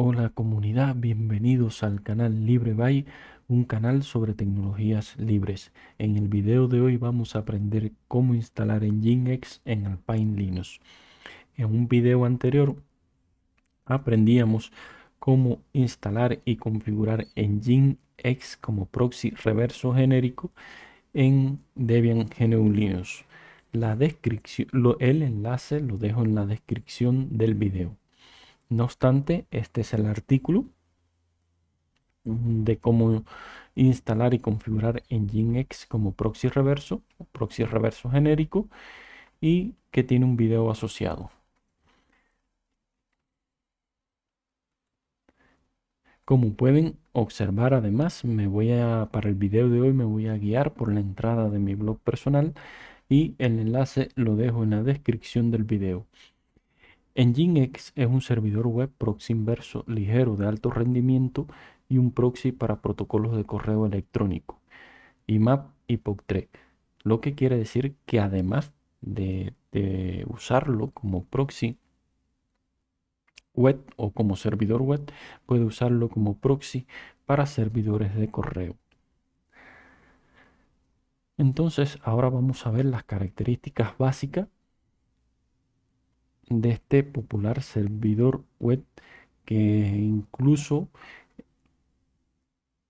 Hola comunidad, bienvenidos al canal Libre un canal sobre tecnologías libres. En el video de hoy vamos a aprender cómo instalar Nginx en Alpine Linux. En un video anterior aprendíamos cómo instalar y configurar Nginx como proxy reverso genérico en Debian GNU Linux. La el enlace lo dejo en la descripción del video. No obstante, este es el artículo de cómo instalar y configurar Nginx como proxy reverso, proxy reverso genérico y que tiene un video asociado. Como pueden observar además, me voy a, para el video de hoy me voy a guiar por la entrada de mi blog personal y el enlace lo dejo en la descripción del video. Nginx es un servidor web proxy inverso ligero de alto rendimiento y un proxy para protocolos de correo electrónico, IMAP y POP3. E. Lo que quiere decir que además de usarlo como proxy web o como servidor web, puede usarlo como proxy para servidores de correo. Entonces, ahora vamos a ver las características básicas de este popular servidor web que incluso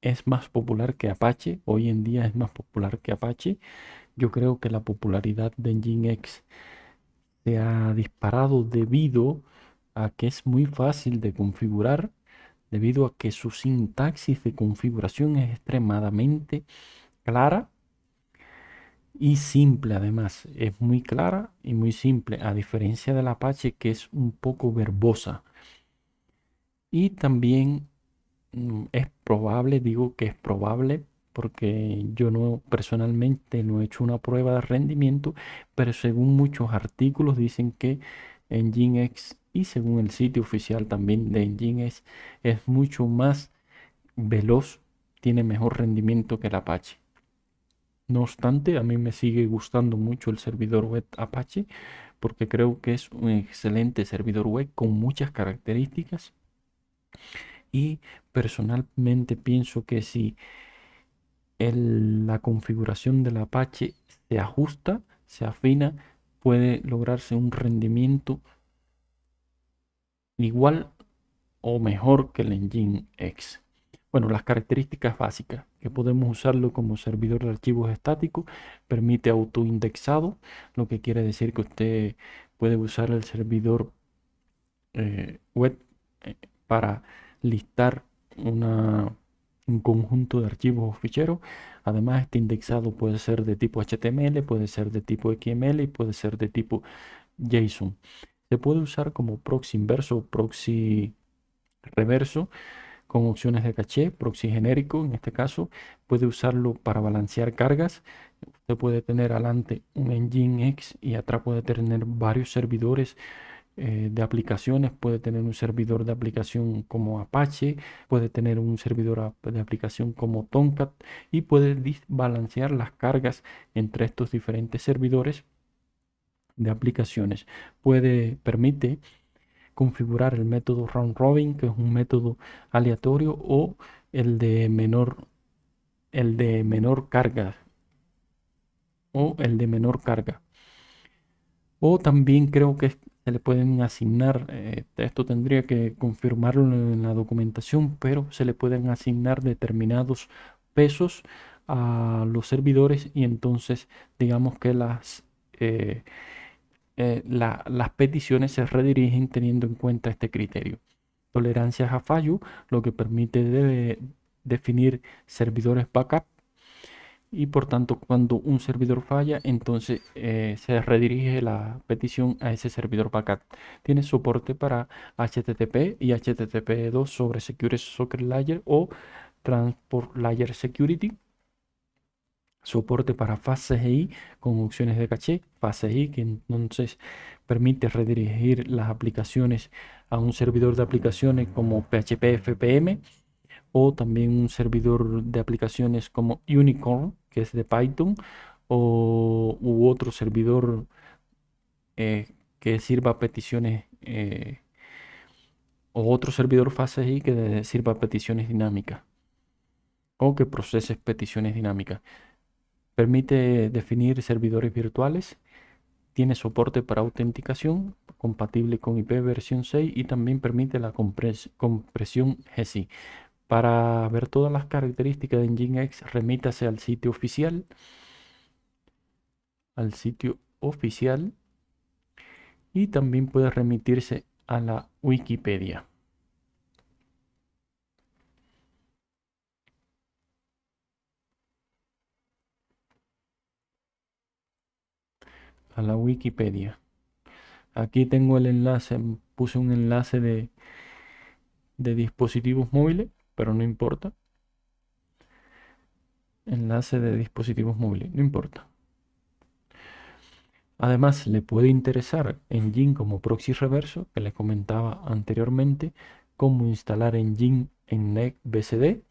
es más popular que Apache, hoy en día es más popular que Apache. Yo creo que la popularidad de Nginx se ha disparado debido a que es muy fácil de configurar, debido a que su sintaxis de configuración es extremadamente clara y simple además. Es muy clara y muy simple, a diferencia del Apache que es un poco verbosa. Y también mm, es probable, digo que es probable porque yo no personalmente no he hecho una prueba de rendimiento, pero según muchos artículos dicen que Nginx y según el sitio oficial también de Nginx es mucho más veloz, tiene mejor rendimiento que el Apache. No obstante, a mí me sigue gustando mucho el servidor web Apache porque creo que es un excelente servidor web con muchas características y personalmente pienso que si la configuración del Apache se ajusta, se afina, puede lograrse un rendimiento igual o mejor que el Engine X. Bueno, las características básicas, que podemos usarlo como servidor de archivos estáticos permite autoindexado, lo que quiere decir que usted puede usar el servidor eh, web eh, para listar un conjunto de archivos o ficheros. Además, este indexado puede ser de tipo HTML, puede ser de tipo XML y puede ser de tipo JSON. Se puede usar como proxy inverso o proxy reverso con opciones de caché, proxy genérico en este caso, puede usarlo para balancear cargas. Usted puede tener adelante un engine Nginx y atrás puede tener varios servidores eh, de aplicaciones. Puede tener un servidor de aplicación como Apache, puede tener un servidor de aplicación como Tomcat y puede balancear las cargas entre estos diferentes servidores de aplicaciones. Puede, permite configurar el método round robin, que es un método aleatorio, o el de menor, el de menor carga. O el de menor carga. O también creo que se le pueden asignar, eh, esto tendría que confirmarlo en la documentación, pero se le pueden asignar determinados pesos a los servidores y entonces digamos que las... Eh, eh, las peticiones se redirigen teniendo en cuenta este criterio. Tolerancias a fallo, lo que permite definir servidores backup y por tanto cuando un servidor falla entonces eh, se redirige la petición a ese servidor backup tiene soporte para http y http2 e sobre secure socket layer o transport layer security soporte para i con opciones de caché, i que entonces permite redirigir las aplicaciones a un servidor de aplicaciones como PHP FPM o también un servidor de aplicaciones como Unicorn que es de Python o otro servidor eh, que sirva peticiones eh, o otro servidor i que sirva peticiones dinámicas o que procese peticiones dinámicas. Permite definir servidores virtuales. Tiene soporte para autenticación, compatible con IP versión 6 y también permite la compresión GSI. Para ver todas las características de Nginx, remítase al sitio oficial. Al sitio oficial. Y también puede remitirse a la Wikipedia. a la Wikipedia. Aquí tengo el enlace, puse un enlace de, de dispositivos móviles, pero no importa. Enlace de dispositivos móviles, no importa. Además, le puede interesar Jin como proxy reverso, que les comentaba anteriormente, cómo instalar Jin en bcd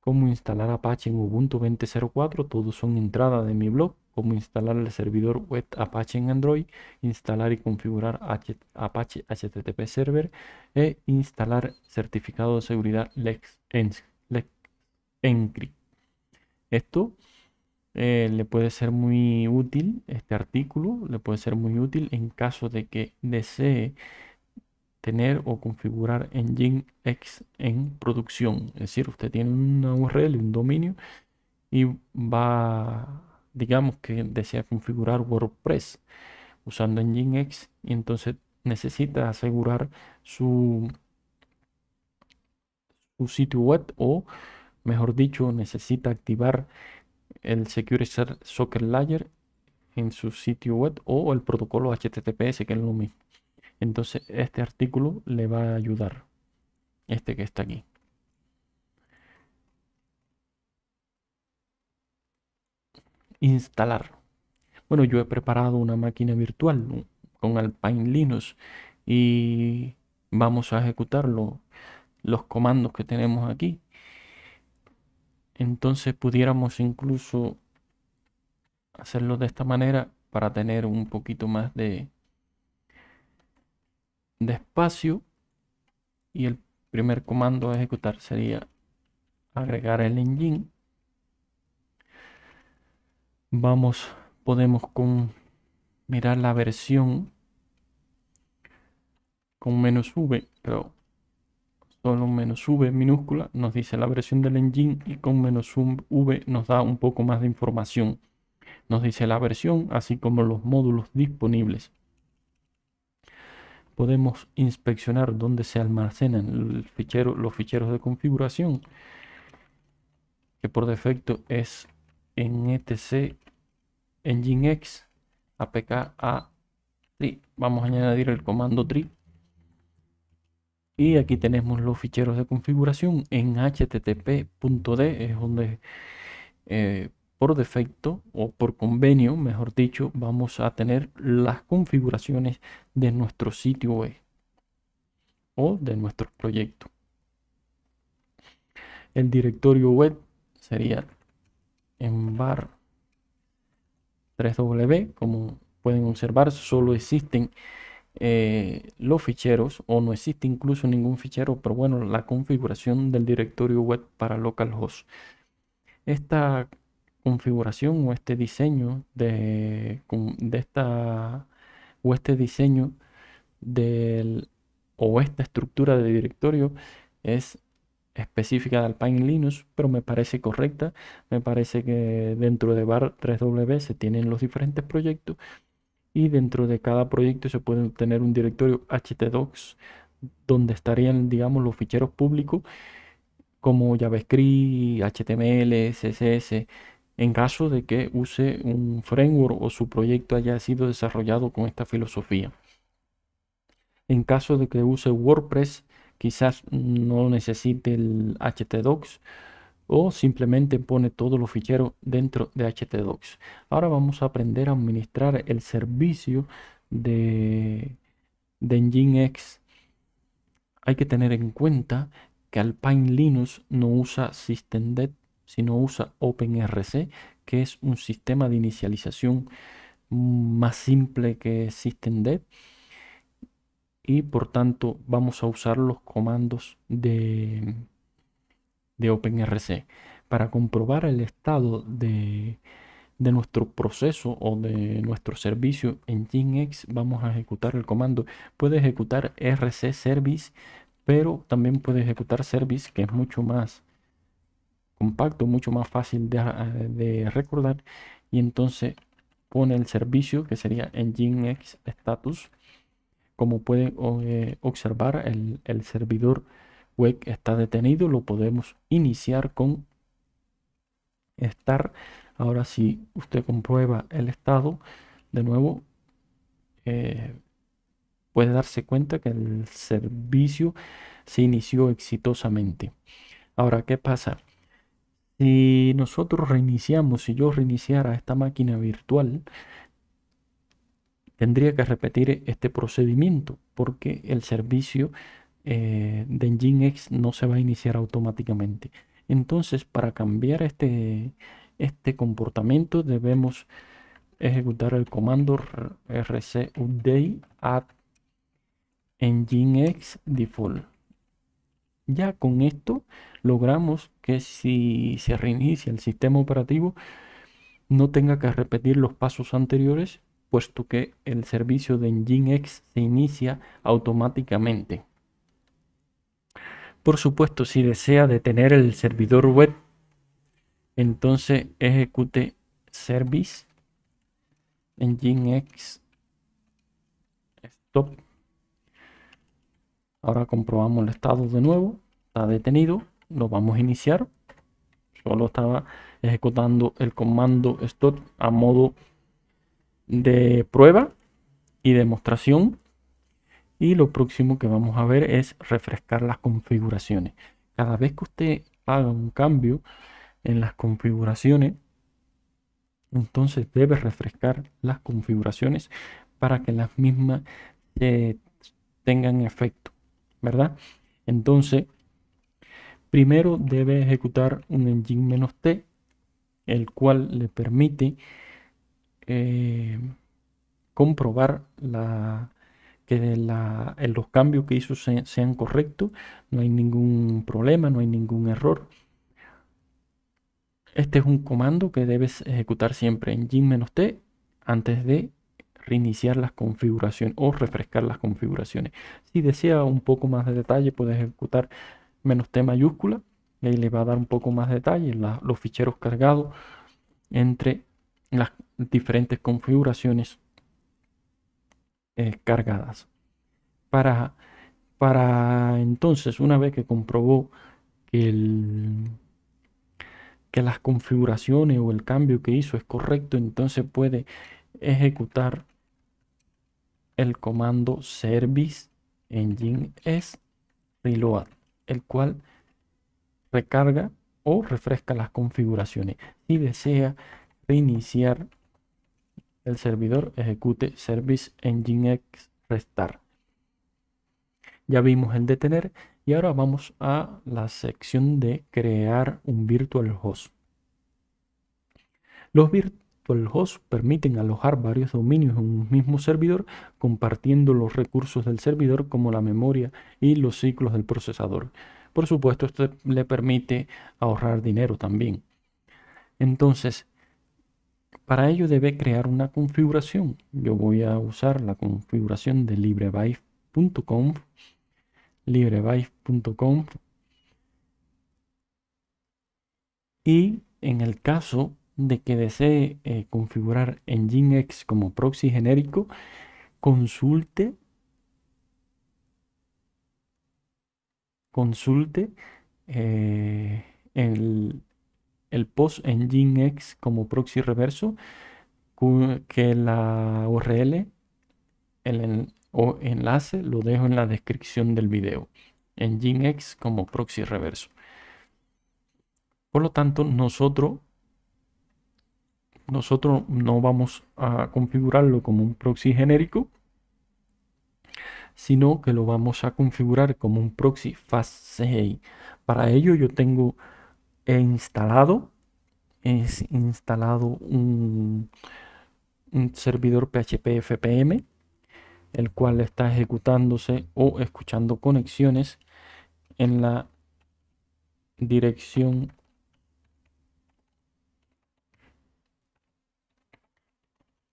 cómo instalar Apache en Ubuntu 20.04, todos son entradas de mi blog como instalar el servidor web Apache en Android, instalar y configurar Apache HTTP Server e instalar certificado de seguridad Lex, Encrypt. Esto eh, le puede ser muy útil, este artículo le puede ser muy útil en caso de que desee tener o configurar Nginx en producción. Es decir, usted tiene una URL, un dominio y va digamos que desea configurar WordPress usando Nginx y entonces necesita asegurar su, su sitio web o mejor dicho necesita activar el Secure Socket Layer en su sitio web o el protocolo HTTPS que es lo mismo entonces este artículo le va a ayudar este que está aquí instalar. Bueno, yo he preparado una máquina virtual con Alpine Linux y vamos a ejecutar los comandos que tenemos aquí. Entonces pudiéramos incluso hacerlo de esta manera para tener un poquito más de, de espacio. Y el primer comando a ejecutar sería agregar el engine vamos podemos con mirar la versión con menos v pero solo menos v minúscula nos dice la versión del engine y con menos v nos da un poco más de información nos dice la versión así como los módulos disponibles podemos inspeccionar dónde se almacenan los ficheros de configuración que por defecto es en etc nginx apk a y Vamos a añadir el comando tree. Y aquí tenemos los ficheros de configuración en http.d, es donde eh, por defecto o por convenio, mejor dicho, vamos a tener las configuraciones de nuestro sitio web o de nuestro proyecto. El directorio web sería en bar w como pueden observar, solo existen eh, los ficheros o no existe incluso ningún fichero, pero bueno, la configuración del directorio web para localhost. Esta configuración o este diseño de, de esta o este diseño del o esta estructura de directorio es específica del Alpine Linux, pero me parece correcta. Me parece que dentro de bar 3W se tienen los diferentes proyectos y dentro de cada proyecto se puede obtener un directorio htdocs donde estarían, digamos, los ficheros públicos como JavaScript, HTML, CSS, en caso de que use un framework o su proyecto haya sido desarrollado con esta filosofía. En caso de que use WordPress, quizás no necesite el htdocs o simplemente pone todos los ficheros dentro de htdocs. Ahora vamos a aprender a administrar el servicio de, de Nginx. Hay que tener en cuenta que Alpine Linux no usa systemd, sino usa OpenRC, que es un sistema de inicialización más simple que systemd y por tanto vamos a usar los comandos de, de OpenRC para comprobar el estado de, nuestro proceso o de nuestro servicio en GINX vamos a ejecutar el comando puede ejecutar rc service pero también puede ejecutar service que es mucho más compacto mucho más fácil de, recordar y entonces pone el servicio que sería en GINX status como pueden eh, observar, el, servidor web está detenido. Lo podemos iniciar con estar. Ahora si usted comprueba el estado, de nuevo, eh, puede darse cuenta que el servicio se inició exitosamente. Ahora, ¿qué pasa? Si nosotros reiniciamos, si yo reiniciara esta máquina virtual, tendría que repetir este procedimiento porque el servicio eh, de Nginx no se va a iniciar automáticamente. Entonces, para cambiar este, este comportamiento debemos ejecutar el comando rc add nginx default. Ya con esto logramos que si se reinicia el sistema operativo no tenga que repetir los pasos anteriores puesto que el servicio de Nginx se inicia automáticamente. Por supuesto, si desea detener el servidor web, entonces ejecute service nginx stop. Ahora comprobamos el estado de nuevo. Está detenido. Lo vamos a iniciar. Solo estaba ejecutando el comando stop a modo de prueba y demostración. Y lo próximo que vamos a ver es refrescar las configuraciones. Cada vez que usted haga un cambio en las configuraciones, entonces debe refrescar las configuraciones para que las mismas eh, tengan efecto, ¿verdad? Entonces, primero debe ejecutar un engine-t, el cual le permite eh, comprobar la, que eh, los cambios que hizo sean correctos, no hay ningún problema, no hay ningún error. Este es un comando que debes ejecutar siempre en gin-t antes de reiniciar las configuraciones o refrescar las configuraciones. Si desea un poco más de detalle, puedes ejecutar menos T mayúscula y ahí le va a dar un poco más de detalle los ficheros cargados entre las diferentes configuraciones eh, cargadas. Para, para entonces, una vez que comprobó que, que las configuraciones o el cambio que hizo es correcto, entonces puede ejecutar el comando service engine s reload, el cual recarga o refresca las configuraciones. Si desea reiniciar el servidor ejecute service x restart. Ya vimos el detener y ahora vamos a la sección de crear un virtual host. Los virtual hosts permiten alojar varios dominios en un mismo servidor compartiendo los recursos del servidor como la memoria y los ciclos del procesador. Por supuesto, esto le permite ahorrar dinero también. Entonces, para ello debe crear una configuración. Yo voy a usar la configuración de librebyte.conf. librebyte.conf. Y en el caso de que desee eh, configurar Nginx como proxy genérico, consulte consulte eh, el, el post en Nginx como proxy reverso que la URL o enlace lo dejo en la descripción del video en Nginx como proxy reverso por lo tanto nosotros nosotros no vamos a configurarlo como un proxy genérico sino que lo vamos a configurar como un proxy fastcgi para ello yo tengo he instalado. He instalado un, servidor PHP FPM, el cual está ejecutándose o escuchando conexiones en la dirección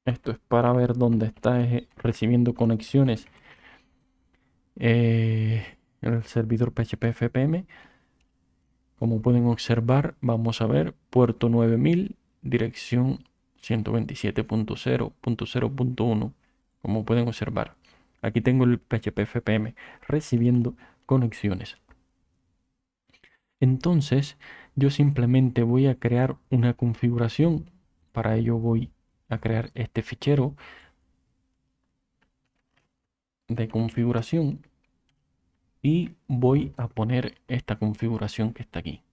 Esto es para ver dónde está recibiendo conexiones eh, el servidor PHP FPM. Como pueden observar, vamos a ver puerto 9000, dirección 127.0.0.1. Como pueden observar, aquí tengo el PHP FPM recibiendo conexiones. Entonces, yo simplemente voy a crear una configuración. Para ello voy a crear este fichero de configuración y voy a poner esta configuración que está aquí.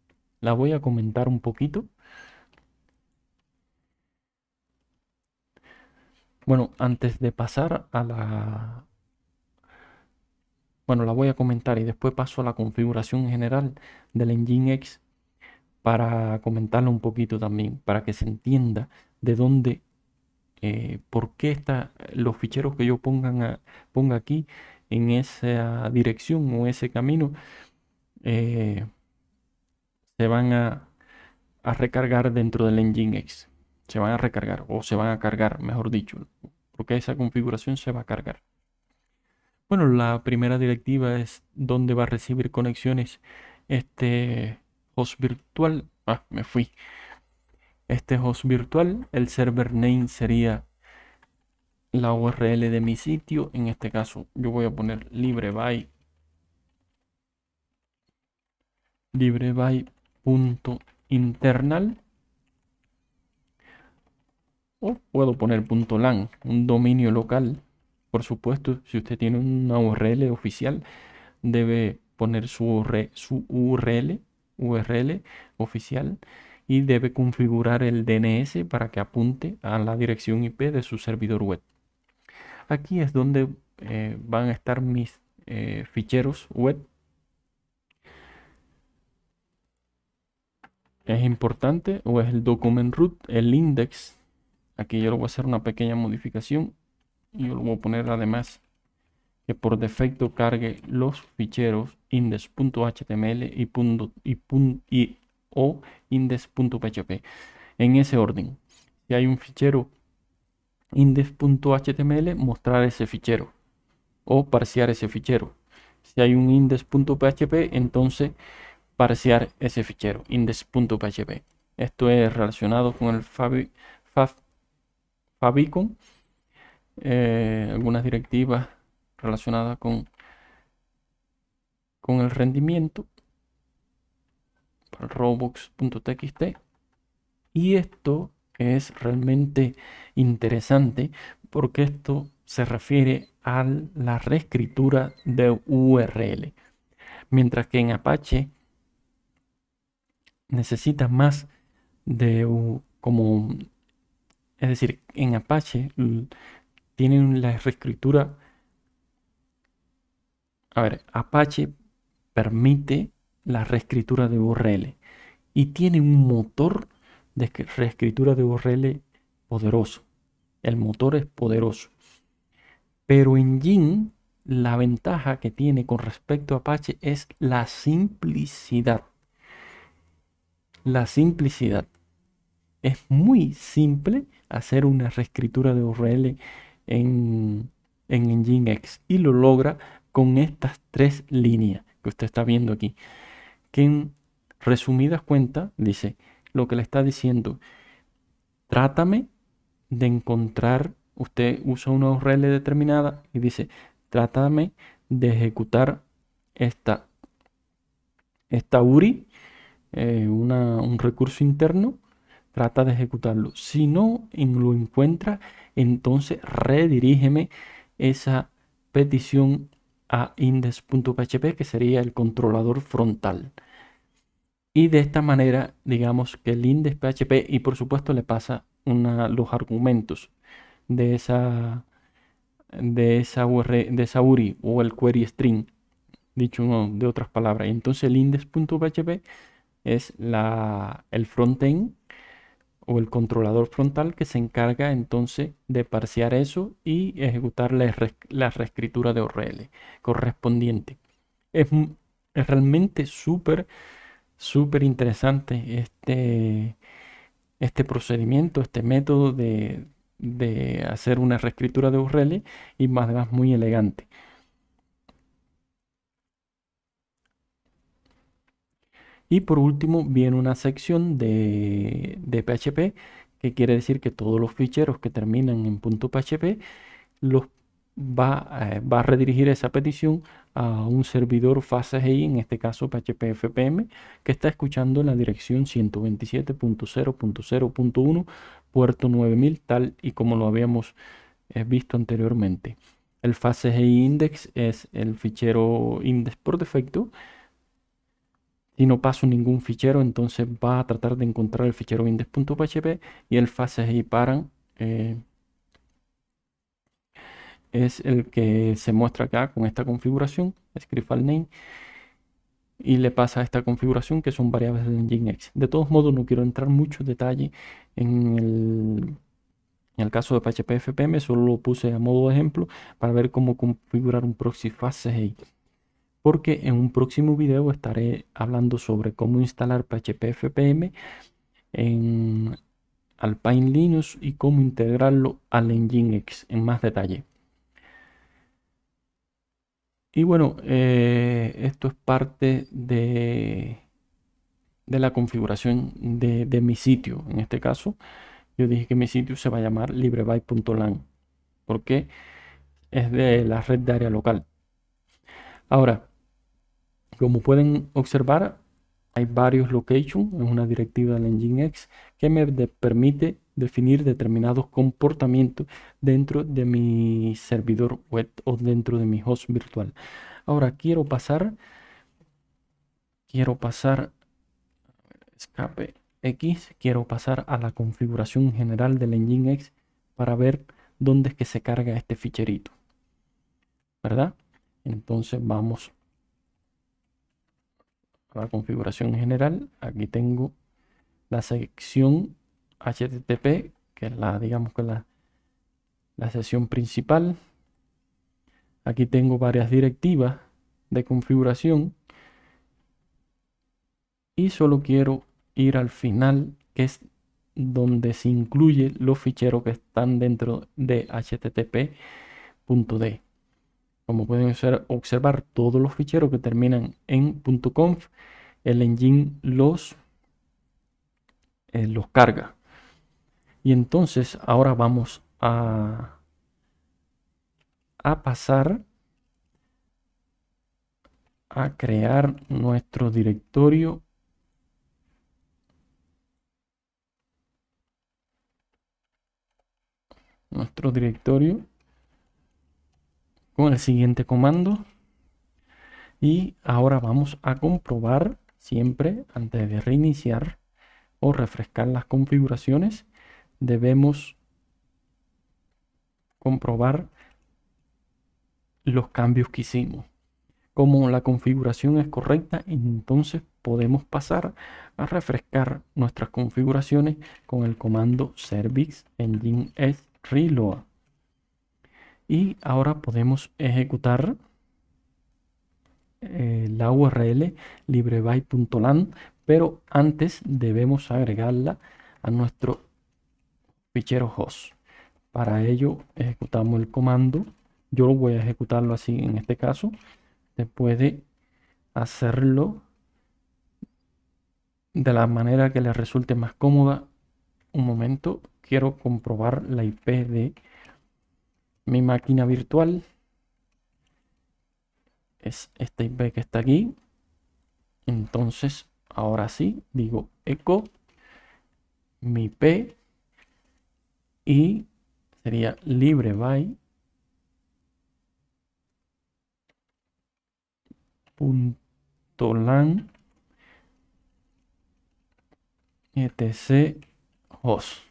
La voy a comentar un poquito. Bueno, antes de pasar a la... Bueno, la voy a comentar y después paso a la configuración general del engine X para comentarla un poquito también, para que se entienda de dónde, eh, por qué está, los ficheros que yo pongan ponga aquí en esa dirección o ese camino, eh, se van a, a, recargar dentro del Nginx. Se van a recargar o se van a cargar, mejor dicho, porque esa configuración se va a cargar. Bueno, la primera directiva es donde va a recibir conexiones este host virtual. Ah, me fui. Este host virtual, el server name sería la URL de mi sitio. En este caso yo voy a poner libreby o puedo poner .lan, un dominio local. Por supuesto, si usted tiene una URL oficial, debe poner su su URL, URL oficial y debe configurar el DNS para que apunte a la dirección IP de su servidor web. Aquí es donde eh, van a estar mis eh, ficheros web. Es importante o es el document root, el index. Aquí yo le voy a hacer una pequeña modificación y yo voy a poner además que por defecto cargue los ficheros index.html y, punto, y, y o index.php en ese orden. Si hay un fichero index.html mostrar ese fichero o parsear ese fichero. Si hay un index.php, entonces parsear ese fichero, index.php. Esto es relacionado con el favicon, eh, algunas directivas relacionadas con, con el rendimiento, robux.txt. Y esto es realmente interesante porque esto se refiere a la reescritura de URL. Mientras que en Apache necesita más de como es decir, en Apache tienen la reescritura a ver, Apache permite la reescritura de URL y tiene un motor de reescritura de URL poderoso. El motor es poderoso. Pero en Jin, la ventaja que tiene con respecto a Apache es la simplicidad. La simplicidad. Es muy simple hacer una reescritura de URL en, en Nginx y lo logra con estas tres líneas que usted está viendo aquí. Que en resumidas cuentas dice lo que le está diciendo. Trátame de encontrar, usted usa una URL determinada y dice, trátame de ejecutar esta, esta URI, eh, un recurso interno, trata de ejecutarlo. Si no lo encuentra, entonces redirígeme esa petición a index.php que sería el controlador frontal. Y de esta manera, digamos que el index.php y por supuesto le pasa una, los argumentos de esa, de, esa URI, de esa URI o el query string, dicho de otras palabras. Entonces el index.php es la, el frontend o el controlador frontal que se encarga entonces de parsear eso y ejecutar la, reescritura de URL correspondiente. es realmente súper súper interesante este, este procedimiento, este método de, hacer una reescritura de URL y más además muy elegante. Y por último viene una sección de, de, PHP que quiere decir que todos los ficheros que terminan en .php los va, eh, va a redirigir esa petición a un servidor FaseGI, en este caso PHP FPM, que está escuchando en la dirección 127.0.0.1, puerto 9000, tal y como lo habíamos eh, visto anteriormente. El FaseGI index es el fichero index por defecto. Si no paso ningún fichero, entonces va a tratar de encontrar el fichero index.php y el FaseGI paran. Eh, es el que se muestra acá con esta configuración, script el name, y le pasa a esta configuración que son variables de Nginx. De todos modos, no quiero entrar mucho en detalle en el, en el caso de PHP FPM, solo lo puse a modo de ejemplo para ver cómo configurar un proxy FastCGI. Porque en un próximo video estaré hablando sobre cómo instalar PHP FPM en Alpine Linux y cómo integrarlo al Nginx en más detalle. Y bueno, eh, esto es parte de, de la configuración de, mi sitio. En este caso, yo dije que mi sitio se va a llamar librebyte.lan porque es de la red de área local. Ahora, como pueden observar, hay varios locations, en una directiva del Nginx que me permite definir determinados comportamientos dentro de mi servidor web o dentro de mi host virtual. Ahora quiero pasar, quiero pasar, escape X, quiero pasar a la configuración general del x para ver dónde es que se carga este ficherito. ¿Verdad? Entonces vamos a la configuración general. Aquí tengo la sección HTTP, que es la, digamos que la, la sesión principal. Aquí tengo varias directivas de configuración. Y solo quiero ir al final, que es donde se incluye los ficheros que están dentro de http.d. Como pueden observar, todos los ficheros que terminan en .conf, el engine los, eh, los carga. Y entonces ahora vamos a, a pasar a crear nuestro directorio nuestro directorio con el siguiente comando y ahora vamos a comprobar siempre antes de reiniciar o refrescar las configuraciones debemos comprobar los cambios que hicimos. Como la configuración es correcta, entonces podemos pasar a refrescar nuestras configuraciones con el comando service engine s reload. Y ahora podemos ejecutar eh, la URL librebyte.lan, pero antes debemos agregarla a nuestro fichero host. Para ello ejecutamos el comando. Yo voy a ejecutarlo así en este caso. después de hacerlo de la manera que le resulte más cómoda. Un momento, quiero comprobar la IP de mi máquina virtual. Es esta IP que está aquí. Entonces, ahora sí, digo echo mi IP y sería libre by punto lan etc host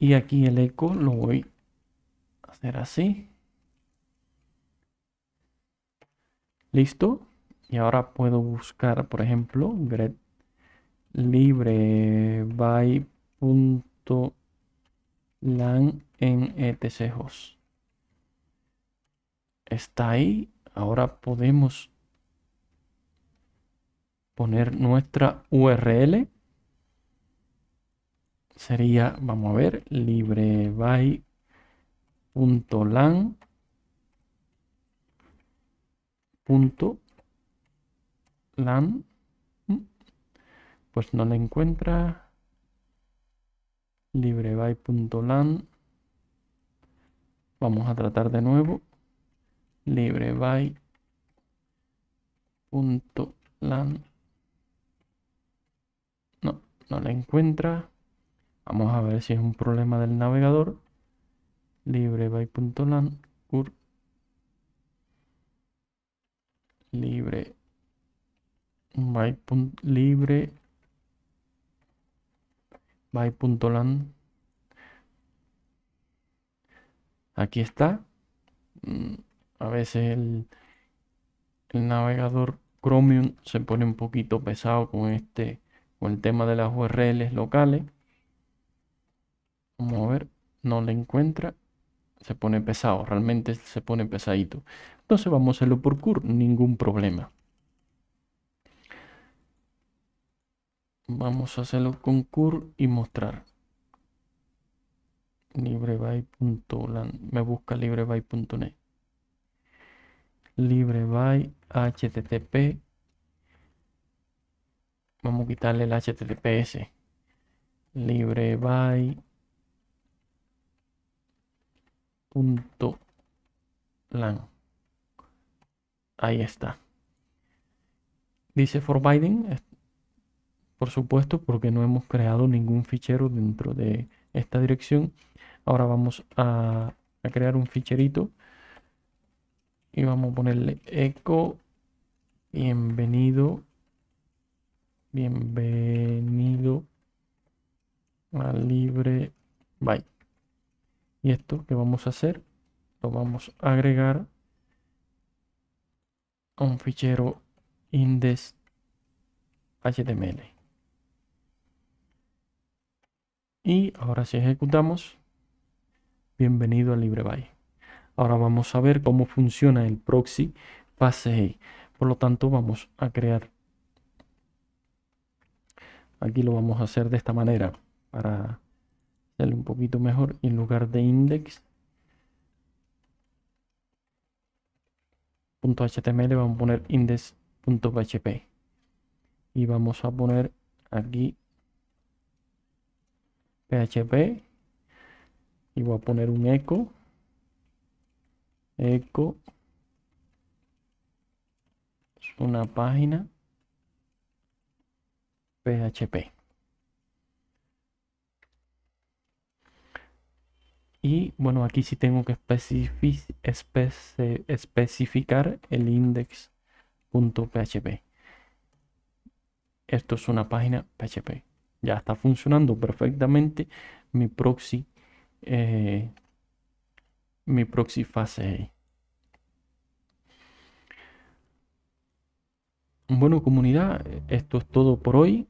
y aquí el eco lo voy a hacer así listo y ahora puedo buscar por ejemplo libre by to LAN en etc Está ahí. Ahora podemos poner nuestra URL. Sería, vamos a ver, libreby.lan punto lan pues no la encuentra librebyte.lan vamos a tratar de nuevo librebyte.lan no, no la encuentra vamos a ver si es un problema del navegador librebyte.lan cur libre libre by.lan. Aquí está. Mm, a veces el, navegador Chromium se pone un poquito pesado con este con el tema de las URLs locales. Vamos a ver, no le encuentra. Se pone pesado, realmente se pone pesadito. Entonces vamos a hacerlo por CUR, ningún problema. Vamos a hacerlo con curl y mostrar. libreby.lan Me busca libreby.net libreby http. Vamos a quitarle el https. lan Ahí está. Dice for por supuesto, porque no hemos creado ningún fichero dentro de esta dirección. Ahora vamos a, crear un ficherito y vamos a ponerle eco bienvenido bienvenido a libre byte y esto que vamos a hacer lo vamos a agregar a un fichero index.html. Y ahora si ejecutamos, bienvenido a LibreBy. Ahora vamos a ver cómo funciona el proxy PASSEI. Por lo tanto, vamos a crear. Aquí lo vamos a hacer de esta manera para hacerlo un poquito mejor. En lugar de index, .html vamos a poner index.php y vamos a poner aquí PHP y voy a poner un eco eco una página PHP y bueno aquí sí tengo que especificar el index.php esto es una página PHP ya está funcionando perfectamente mi proxy eh, mi proxy fase bueno comunidad esto es todo por hoy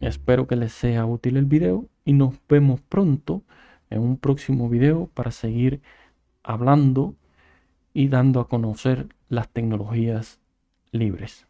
espero que les sea útil el video y nos vemos pronto en un próximo video para seguir hablando y dando a conocer las tecnologías libres.